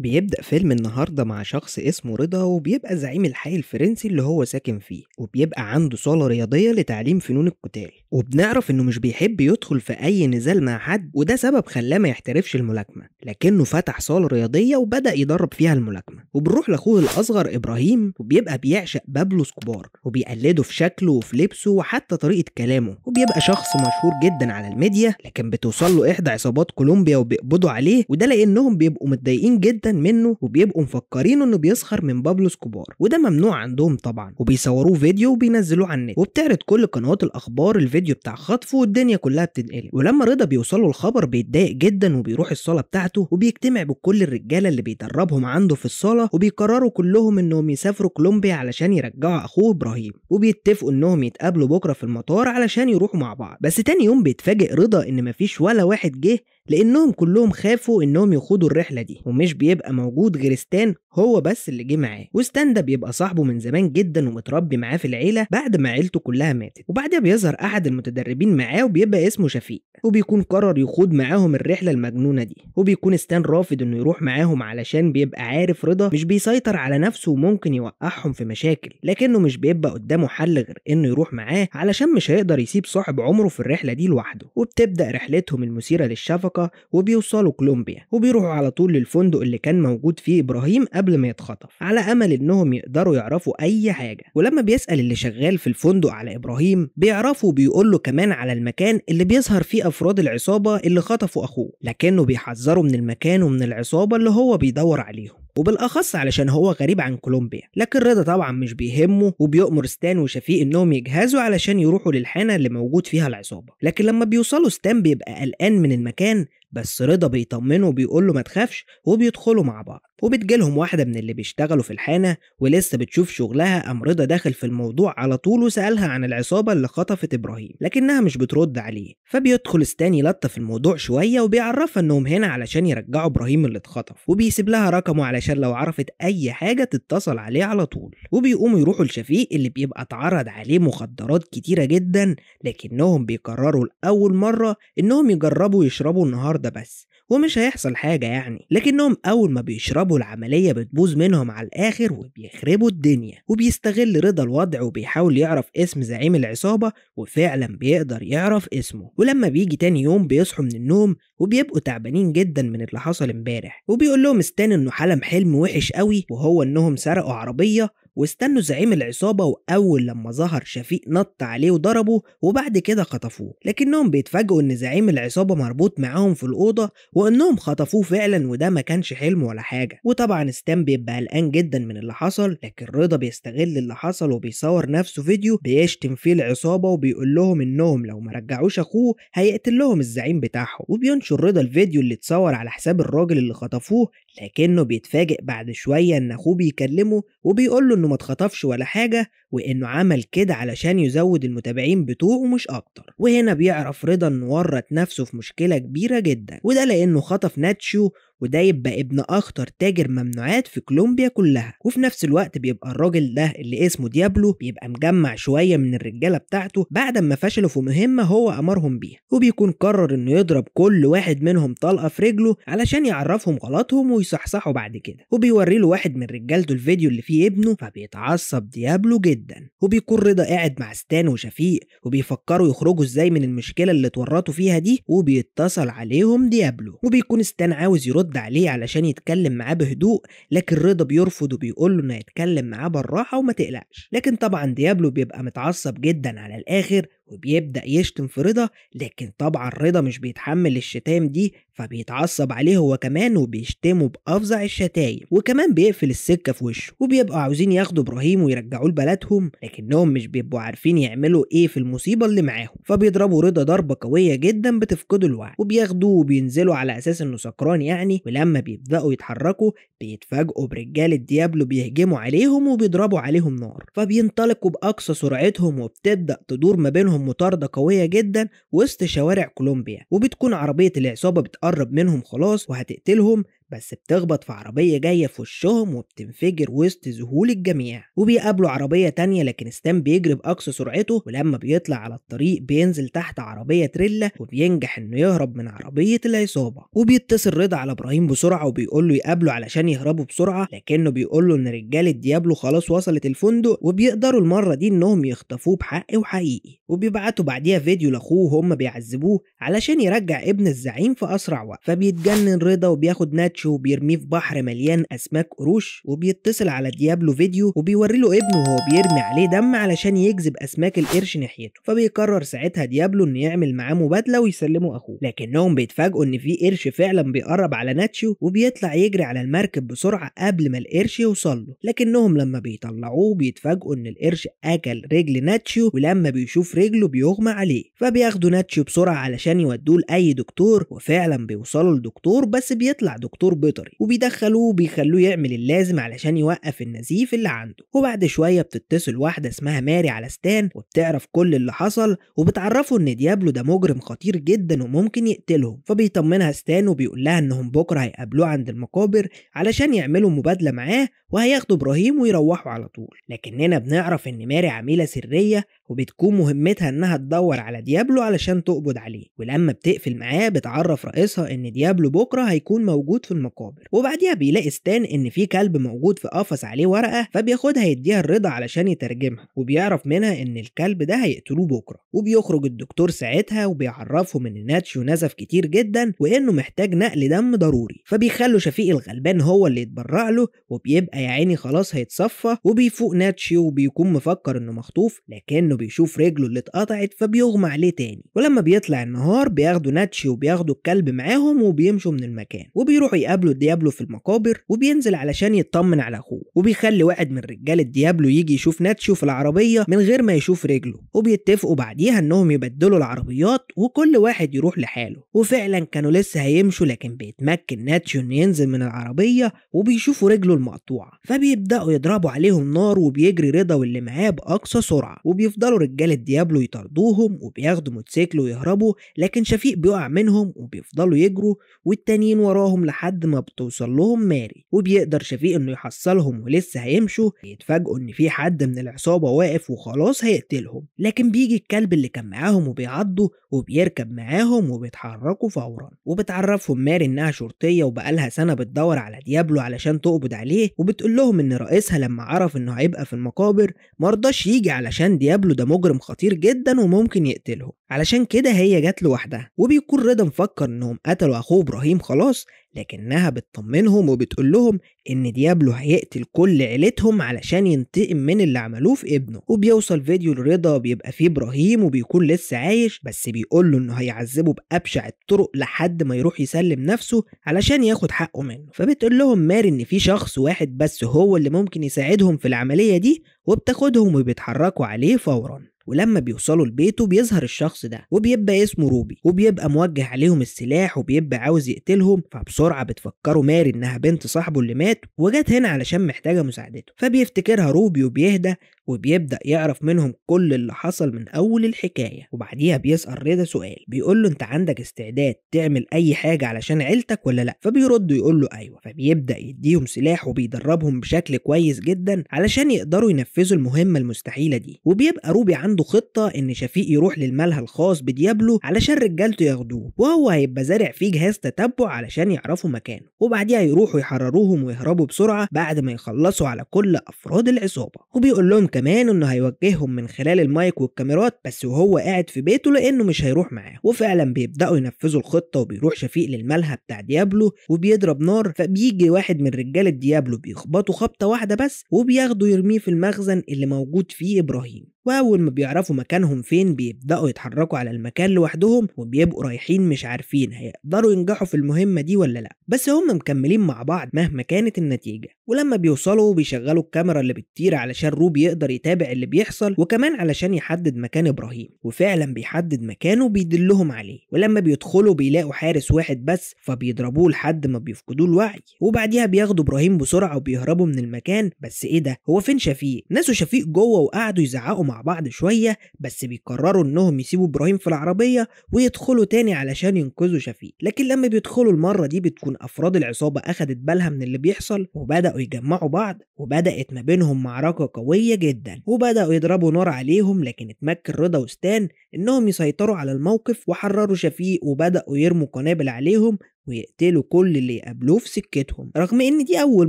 بيبدأ فيلم النهاردة مع شخص اسمه رضا وبيبقى زعيم الحي الفرنسي اللي هو ساكن فيه وبيبقى عنده صالة رياضية لتعليم فنون القتال وبنعرف انه مش بيحب يدخل في اي نزال مع حد وده سبب خلاه ما يحترفش الملاكمة لكنه فتح صالة رياضية وبدأ يدرب فيها الملاكمة وبنروح لاخوه الاصغر ابراهيم وبيبقى بيعشق بابلو سكوبار وبيقلده في شكله وفي لبسه وحتى طريقة كلامه وبيبقى شخص مشهور جدا على الميديا لكن بتوصل له احدى عصابات كولومبيا وبيقبضوا عليه وده لانهم بيبقوا متضايقين جدا منه وبيبقوا مفكرين انه بيسخر من بابلو اسكوبار وده ممنوع عندهم طبعا وبيصوروه فيديو وبينزلوه على النت وبتعرض كل قنوات الاخبار الفيديو بتاع خطفه والدنيا كلها بتنقلب ولما رضا بيوصله الخبر بيتضايق جدا وبيروح الصاله بتاعته وبيجتمع بكل الرجاله اللي بيدربهم عنده في الصاله وبيقرروا كلهم انهم يسافروا كولومبيا علشان يرجعوا اخوه ابراهيم وبيتفقوا انهم يتقابلوا بكره في المطار علشان يروحوا مع بعض بس تاني يوم بيتفاجئ رضا ان مفيش ولا واحد جه لانهم كلهم خافوا انهم يخوضوا الرحله دي ومش بيبقى بيبقى موجود غير ستان هو بس اللي جه معاه وستان ده بيبقى صاحبه من زمان جدا ومتربي معاه في العيله بعد ما عيلته كلها ماتت وبعدها بيظهر احد المتدربين معاه وبيبقى اسمه شفيق وبيكون قرر يخوض معاهم الرحله المجنونه دي وبيكون ستان رافض انه يروح معاهم علشان بيبقى عارف رضا مش بيسيطر على نفسه وممكن يوقعهم في مشاكل لكنه مش بيبقى قدامه حل غير انه يروح معاه علشان مش هيقدر يسيب صاحب عمره في الرحله دي لوحده وبتبدا رحلتهم المثيره للشفقه وبيوصلوا كولومبيا وبيروحوا على طول للفندق اللي كان كان موجود فيه ابراهيم قبل ما يتخطف على امل انهم يقدروا يعرفوا اي حاجه ولما بيسال اللي شغال في الفندق على ابراهيم بيعرفوا وبيقول له كمان على المكان اللي بيظهر فيه افراد العصابه اللي خطفوا اخوه لكنه بيحذره من المكان ومن العصابه اللي هو بيدور عليهم وبالاخص علشان هو غريب عن كولومبيا لكن رضا طبعا مش بيهمه وبيؤمر ستان وشفيق انهم يجهزوا علشان يروحوا للحانه اللي موجود فيها العصابه لكن لما بيوصلوا ستان بيبقى قلقان من المكان بس رضا بيطمنه وبيقول له ما تخافش وبيدخلوا مع بعض وبتجيلهم واحدة من اللي بيشتغلوا في الحانة ولسه بتشوف شغلها قام رضا داخل في الموضوع على طول وسألها عن العصابة اللي خطفت إبراهيم لكنها مش بترد عليه فبيدخل ستاني لطف الموضوع شوية وبيعرفها إنهم هنا علشان يرجعوا إبراهيم اللي اتخطف وبيسيب لها رقمه علشان لو عرفت أي حاجة تتصل عليه على طول وبيقوموا يروحوا لشفيق اللي بيبقى اتعرض عليه مخدرات كتيرة جدا لكنهم بيقرروا لأول مرة إنهم يجربوا يشربوا النهاردة النهاردة بس ومش هيحصل حاجة يعني لكنهم أول ما بيشربوا العملية بتبوظ منهم على الآخر وبيخربوا الدنيا وبيستغل رضا الوضع وبيحاول يعرف اسم زعيم العصابة وفعلا بيقدر يعرف اسمه ولما بيجي تاني يوم بيصحوا من النوم وبيبقوا تعبانين جدا من اللي حصل امبارح وبيقول لهم استنى انه حلم حلم وحش قوي وهو انهم سرقوا عربية واستنوا زعيم العصابة وأول لما ظهر شفيق نط عليه وضربه وبعد كده خطفوه لكنهم بيتفاجئوا إن زعيم العصابة مربوط معاهم في الأوضة وإنهم خطفوه فعلا وده ما كانش حلم ولا حاجة وطبعا ستان بيبقى قلقان جدا من اللي حصل لكن رضا بيستغل اللي حصل وبيصور نفسه فيديو بيشتم فيه العصابة وبيقول لهم إنهم لو ما رجعوش أخوه هيقتل لهم الزعيم بتاعهم وبينشر رضا الفيديو اللي اتصور على حساب الراجل اللي خطفوه لكنه بيتفاجئ بعد شوية إن أخوه بيكلمه وبيقوله إنه ما اتخطفش ولا حاجة وإنه عمل كده علشان يزود المتابعين بتوعه مش أكتر وهنا بيعرف رضا إنه ورط نفسه في مشكلة كبيرة جدا وده لأنه خطف ناتشو وده يبقى ابن أخطر تاجر ممنوعات في كولومبيا كلها وفي نفس الوقت بيبقى الراجل ده اللي اسمه ديابلو بيبقى مجمع شوية من الرجالة بتاعته بعد ما فشلوا في مهمة هو أمرهم بيها وبيكون قرر إنه يضرب كل واحد منهم طلقة في رجله علشان يعرفهم غلطهم ويصحصحوا بعد كده وبيوري له واحد من رجالته الفيديو اللي فيه ابنه فبيتعصب ديابلو جدا وبيكون رضا قاعد مع ستان وشفيق وبيفكروا يخرجوا ازاي من المشكلة اللي اتورطوا فيها دي وبيتصل عليهم ديابلو وبيكون ستان عاوز يرد يرد عليه علشان يتكلم معاه بهدوء لكن رضا بيرفض وبيقول له انه يتكلم معاه بالراحه وما تقلقش لكن طبعا ديابلو بيبقى متعصب جدا على الاخر وبيبدأ يشتم في رضا لكن طبعا رضا مش بيتحمل الشتام دي فبيتعصب عليه هو كمان وبيشتمه بأفظع الشتايم وكمان بيقفل السكة في وشه وبيبقوا عاوزين ياخدوا إبراهيم ويرجعوه لبلدهم لكنهم مش بيبقوا عارفين يعملوا إيه في المصيبة اللي معاهم فبيضربوا رضا ضربة قوية جدا بتفقده الوعي وبياخدوه وبينزلوا على أساس إنه سكران يعني ولما بيبدأوا يتحركوا بيتفاجئوا برجالة الديابلو بيهجموا عليهم وبيضربوا عليهم نار فبينطلقوا بأقصى سرعتهم وبتبدأ تدور ما بينهم عليهم مطاردة قوية جدا وسط شوارع كولومبيا وبتكون عربية العصابة بتقرب منهم خلاص وهتقتلهم بس بتخبط في عربية جاية في وشهم وبتنفجر وسط ذهول الجميع وبيقابلوا عربية تانية لكن ستان بيجري بأقصى سرعته ولما بيطلع على الطريق بينزل تحت عربية تريلا وبينجح إنه يهرب من عربية العصابة وبيتصل رضا على إبراهيم بسرعة وبيقول له يقابله علشان يهربوا بسرعة لكنه بيقول له إن رجالة ديابلو خلاص وصلت الفندق وبيقدروا المرة دي إنهم يخطفوه بحق وحقيقي وبيبعتوا بعديها فيديو لأخوه وهم بيعذبوه علشان يرجع ابن الزعيم في أسرع وقت فبيتجنن رضا وبياخد ناتش باتشو وبيرميه في بحر مليان اسماك قروش وبيتصل على ديابلو فيديو وبيوري له ابنه وهو بيرمي عليه دم علشان يجذب اسماك القرش ناحيته فبيقرر ساعتها ديابلو انه يعمل معاه مبادله ويسلمه اخوه لكنهم بيتفاجئوا ان في قرش فعلا بيقرب على ناتشو وبيطلع يجري على المركب بسرعه قبل ما القرش يوصل له لكنهم لما بيطلعوه بيتفاجئوا ان القرش اكل رجل ناتشو ولما بيشوف رجله بيغمى عليه فبياخدوا ناتشو بسرعه علشان يودوه لاي دكتور وفعلا بيوصلوا لدكتور بس بيطلع دكتور دكتور بيطري وبيدخلوه وبيخلوه يعمل اللازم علشان يوقف النزيف اللي عنده وبعد شويه بتتصل واحده اسمها ماري على ستان وبتعرف كل اللي حصل وبتعرفه ان ديابلو ده مجرم خطير جدا وممكن يقتلهم فبيطمنها ستان وبيقول لها انهم بكره هيقابلوه عند المقابر علشان يعملوا مبادله معاه وهياخدوا ابراهيم ويروحوا على طول لكننا بنعرف ان ماري عميله سريه وبتكون مهمتها انها تدور على ديابلو علشان تقبض عليه ولما بتقفل معاه بتعرف رئيسها ان ديابلو بكره هيكون موجود في المقابر وبعديها بيلاقي ستان ان في كلب موجود في قفص عليه ورقه فبياخدها يديها الرضا علشان يترجمها وبيعرف منها ان الكلب ده هيقتلوه بكره وبيخرج الدكتور ساعتها وبيعرفهم ان ناتشو نزف كتير جدا وانه محتاج نقل دم ضروري فبيخلوا شفيق الغلبان هو اللي يتبرع له وبيبقى يا عيني خلاص هيتصفى وبيفوق ناتشيو وبيكون مفكر انه مخطوف لكنه بيشوف رجله اللي اتقطعت فبيغمى عليه تاني ولما بيطلع النهار بياخدوا ناتشيو وبياخدوا الكلب معاهم وبيمشوا من المكان وبيروحوا بيقابله الديابلو في المقابر وبينزل علشان يطمن على اخوه وبيخلي واحد من رجال الديابلو يجي يشوف ناتشو في العربيه من غير ما يشوف رجله وبيتفقوا بعديها انهم يبدلوا العربيات وكل واحد يروح لحاله وفعلا كانوا لسه هيمشوا لكن بيتمكن ناتشو انه ينزل من العربيه وبيشوفوا رجله المقطوعه فبيبداوا يضربوا عليهم نار وبيجري رضا واللي معاه باقصى سرعه وبيفضلوا رجال الديابلو يطاردوهم وبياخدوا موتوسيكل ويهربوا لكن شفيق بيقع منهم وبيفضلوا يجروا والتانيين وراهم لحد لحد ما بتوصل لهم ماري وبيقدر شفيق انه يحصلهم ولسه هيمشوا يتفاجئوا ان في حد من العصابه واقف وخلاص هيقتلهم لكن بيجي الكلب اللي كان معاهم وبيعضوا وبيركب معاهم وبيتحركوا فورا وبتعرفهم ماري انها شرطيه وبقالها سنه بتدور على ديابلو علشان تقبض عليه وبتقول لهم ان رئيسها لما عرف انه هيبقى في المقابر مرضاش يجي علشان ديابلو ده مجرم خطير جدا وممكن يقتلهم علشان كده هي جت لوحدها وبيكون رضا مفكر انهم قتلوا اخوه ابراهيم خلاص لكنها بتطمنهم وبتقول لهم ان ديابلو هيقتل كل عيلتهم علشان ينتقم من اللي عملوه في ابنه وبيوصل فيديو لرضا بيبقى فيه ابراهيم وبيكون لسه عايش بس بيقول له انه هيعذبه بابشع الطرق لحد ما يروح يسلم نفسه علشان ياخد حقه منه فبتقول لهم ماري ان في شخص واحد بس هو اللي ممكن يساعدهم في العمليه دي وبتاخدهم وبيتحركوا عليه فورا ولما بيوصلوا لبيته بيظهر الشخص ده وبيبقى اسمه روبي وبيبقى موجه عليهم السلاح وبيبقى عاوز يقتلهم فبسرعه بتفكروا ماري انها بنت صاحبه اللي مات وجت هنا علشان محتاجه مساعدته فبيفتكرها روبي وبيهدى وبيبدأ يعرف منهم كل اللي حصل من أول الحكاية وبعديها بيسأل رضا سؤال بيقول له أنت عندك استعداد تعمل أي حاجة علشان عيلتك ولا لأ فبيرد يقول له أيوه فبيبدأ يديهم سلاح وبيدربهم بشكل كويس جدا علشان يقدروا ينفذوا المهمة المستحيلة دي وبيبقى روبي عنده خطة إن شفيق يروح للملهى الخاص بديابلو علشان رجالته ياخدوه وهو هيبقى زارع فيه جهاز تتبع علشان يعرفوا مكانه وبعديها يروحوا يحرروهم ويهربوا بسرعة بعد ما يخلصوا على كل أفراد العصابة وبيقول لهم كمان انه هيوجههم من خلال المايك والكاميرات بس وهو قاعد في بيته لانه مش هيروح معاه وفعلا بيبداوا ينفذوا الخطه وبيروح شفيق للملهى بتاع ديابلو وبيضرب نار فبيجي واحد من رجاله ديابلو بيخبطه خبطه واحده بس وبياخده يرميه في المخزن اللي موجود فيه ابراهيم واول ما بيعرفوا مكانهم فين بيبداوا يتحركوا على المكان لوحدهم وبيبقوا رايحين مش عارفين هيقدروا ينجحوا في المهمه دي ولا لا بس هم مكملين مع بعض مهما كانت النتيجه ولما بيوصلوا بيشغلوا الكاميرا اللي بتطير علشان روبي يقدر يقدر يتابع اللي بيحصل وكمان علشان يحدد مكان ابراهيم وفعلا بيحدد مكانه بيدلهم عليه ولما بيدخلوا بيلاقوا حارس واحد بس فبيضربوه لحد ما بيفقدوه الوعي وبعديها بياخدوا ابراهيم بسرعه وبيهربوا من المكان بس ايه ده هو فين شفيق ناسوا شفيق جوه وقعدوا يزعقوا مع بعض شويه بس بيقرروا انهم يسيبوا ابراهيم في العربيه ويدخلوا تاني علشان ينقذوا شفيق لكن لما بيدخلوا المره دي بتكون افراد العصابه اخدت بالها من اللي بيحصل وبداوا يجمعوا بعض وبدات ما بينهم معركه قويه جدا جدا وبدأوا يضربوا نار عليهم لكن اتمكن رضا وستان إنهم يسيطروا على الموقف وحرروا شفيق وبدأوا يرموا قنابل عليهم ويقتلوا كل اللي يقابلوه في سكتهم رغم ان دي اول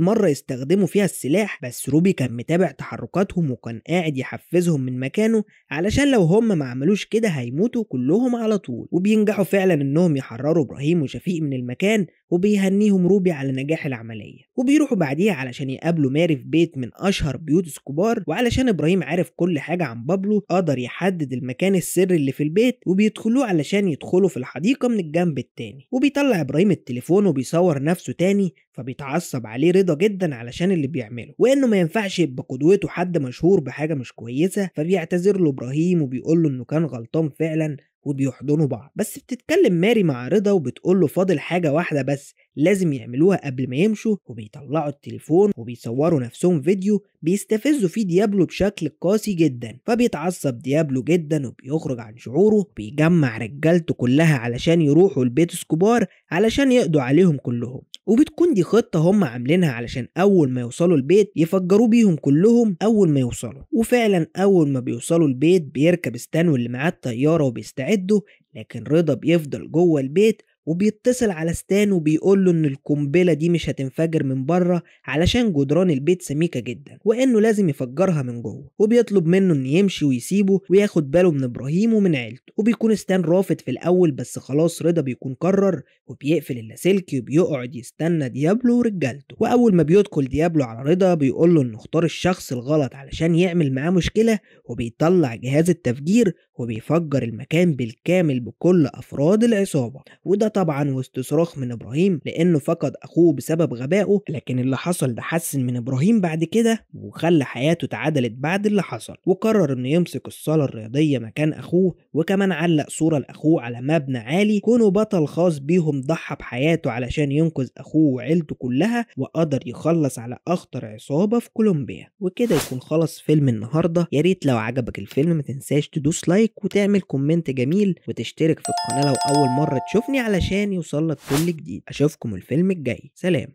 مرة يستخدموا فيها السلاح بس روبي كان متابع تحركاتهم وكان قاعد يحفزهم من مكانه علشان لو هم ما عملوش كده هيموتوا كلهم على طول وبينجحوا فعلا انهم يحرروا ابراهيم وشفيق من المكان وبيهنيهم روبي على نجاح العملية وبيروحوا بعديها علشان يقابلوا ماري في بيت من أشهر بيوت سكوبار وعلشان إبراهيم عارف كل حاجة عن بابلو قدر يحدد المكان السري اللي في البيت وبيدخلوه علشان يدخلوا في الحديقة من الجنب التاني وبيطلع إبراهيم بيرمي التليفون وبيصور نفسه تاني فبيتعصب عليه رضا جدا علشان اللي بيعمله وانه ما ينفعش يبقى قدوته حد مشهور بحاجه مش كويسه فبيعتذر له ابراهيم وبيقول له انه كان غلطان فعلا وبيحضنوا بعض بس بتتكلم ماري مع رضا وبتقول له فاضل حاجه واحده بس لازم يعملوها قبل ما يمشوا وبيطلعوا التليفون وبيصوروا نفسهم فيديو بيستفزوا فيه ديابلو بشكل قاسي جدا فبيتعصب ديابلو جدا وبيخرج عن شعوره بيجمع رجالته كلها علشان يروحوا البيت سكوبار علشان يقضوا عليهم كلهم وبتكون دي خطة هم عاملينها علشان أول ما يوصلوا البيت يفجروا بيهم كلهم أول ما يوصلوا وفعلا أول ما بيوصلوا البيت بيركب ستان واللي معاه الطيارة وبيستعدوا لكن رضا بيفضل جوه البيت وبيتصل على ستان وبيقول له ان القنبله دي مش هتنفجر من بره علشان جدران البيت سميكه جدا وانه لازم يفجرها من جوه وبيطلب منه ان يمشي ويسيبه وياخد باله من ابراهيم ومن عيلته وبيكون ستان رافض في الاول بس خلاص رضا بيكون قرر وبيقفل اللاسلكي وبيقعد يستنى ديابلو ورجالته واول ما بيدخل ديابلو على رضا بيقول له انه اختار الشخص الغلط علشان يعمل معاه مشكله وبيطلع جهاز التفجير وبيفجر المكان بالكامل بكل أفراد العصابة وده طبعا وسط صراخ من إبراهيم لأنه فقد أخوه بسبب غبائه لكن اللي حصل ده حسن من إبراهيم بعد كده وخلى حياته اتعدلت بعد اللي حصل وقرر إنه يمسك الصالة الرياضية مكان أخوه وكمان علق صورة لأخوه على مبنى عالي كونه بطل خاص بيهم ضحى بحياته علشان ينقذ أخوه وعيلته كلها وقدر يخلص على أخطر عصابة في كولومبيا وكده يكون خلص فيلم النهاردة يا ريت لو عجبك الفيلم ما تنساش تدوس لايك لايك وتعمل كومنت جميل وتشترك في القناه لو اول مره تشوفني علشان يوصلك كل جديد اشوفكم الفيلم الجاي سلام